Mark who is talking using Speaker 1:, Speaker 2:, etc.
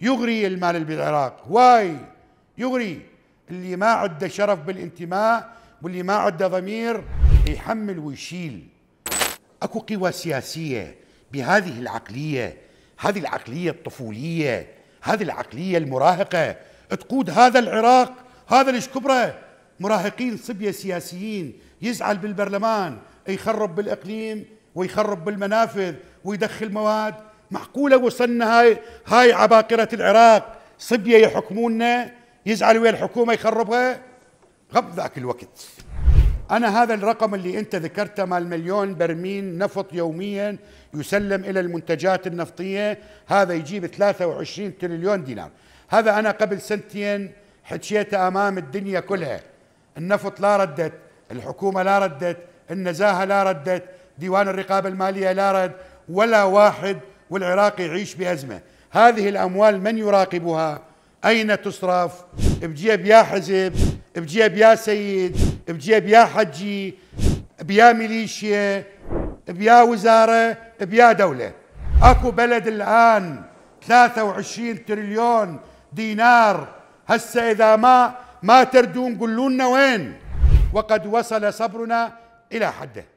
Speaker 1: يغري المال بالعراق واي يغري اللي ما عنده شرف بالانتماء واللي ما عنده ضمير يحمل ويشيل اكو قوى سياسيه بهذه العقليه هذه العقليه الطفوليه هذه العقليه المراهقه تقود هذا العراق هذا كبره مراهقين صبيه سياسيين يزعل بالبرلمان يخرب بالاقليم ويخرب بالمنافذ ويدخل مواد معقولة وصلنا هاي هاي عباقرة العراق صبية يحكمونا يزعلوا ويا الحكومة يخربها غب ذاك الوقت أنا هذا الرقم اللي أنت ذكرته مال مليون برميل نفط يوميا يسلم إلى المنتجات النفطية هذا يجيب 23 تريليون دينار هذا أنا قبل سنتين حكيته أمام الدنيا كلها النفط لا ردت الحكومة لا ردت النزاهة لا ردت ديوان الرقابة المالية لا رد ولا واحد والعراق يعيش بأزمة هذه الأموال من يراقبها أين تصرف بجيب يا حزب بجيب يا سيد بجيب يا حجي بيا ميليشيا بيا وزارة بيا دولة أكو بلد الآن 23 تريليون دينار هسه إذا ما ما تردون قولوا لنا وين وقد وصل صبرنا إلى حده